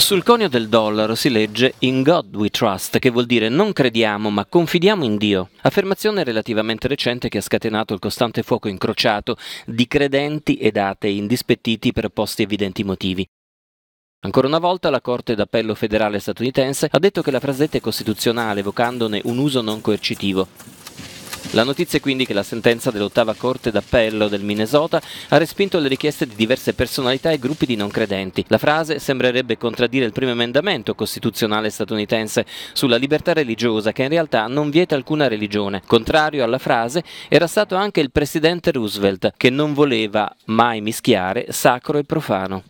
Sul conio del dollaro si legge In God we trust, che vuol dire non crediamo ma confidiamo in Dio, affermazione relativamente recente che ha scatenato il costante fuoco incrociato di credenti ed atei indispettiti per posti evidenti motivi. Ancora una volta la Corte d'Appello federale statunitense ha detto che la frasetta è costituzionale, evocandone un uso non coercitivo. La notizia è quindi che la sentenza dell'ottava Corte d'Appello del Minnesota ha respinto le richieste di diverse personalità e gruppi di non credenti. La frase sembrerebbe contraddire il primo emendamento costituzionale statunitense sulla libertà religiosa che in realtà non vieta alcuna religione. Contrario alla frase era stato anche il presidente Roosevelt che non voleva mai mischiare sacro e profano.